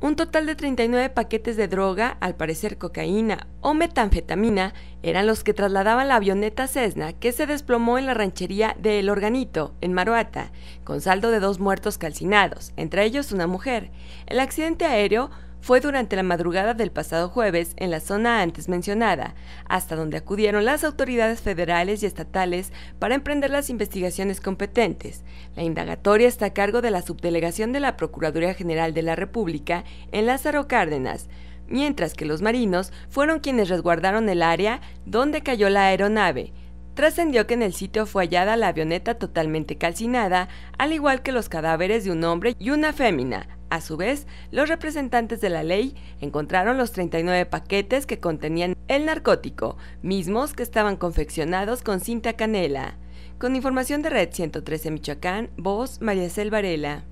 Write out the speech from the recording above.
Un total de 39 paquetes de droga, al parecer cocaína o metanfetamina, eran los que trasladaban la avioneta Cessna que se desplomó en la ranchería de El Organito, en Maruata, con saldo de dos muertos calcinados, entre ellos una mujer. El accidente aéreo fue durante la madrugada del pasado jueves en la zona antes mencionada, hasta donde acudieron las autoridades federales y estatales para emprender las investigaciones competentes. La indagatoria está a cargo de la subdelegación de la Procuraduría General de la República en Lázaro Cárdenas, mientras que los marinos fueron quienes resguardaron el área donde cayó la aeronave. Trascendió que en el sitio fue hallada la avioneta totalmente calcinada, al igual que los cadáveres de un hombre y una fémina, a su vez, los representantes de la ley encontraron los 39 paquetes que contenían el narcótico, mismos que estaban confeccionados con cinta canela. Con información de Red 113 Michoacán, voz María Varela.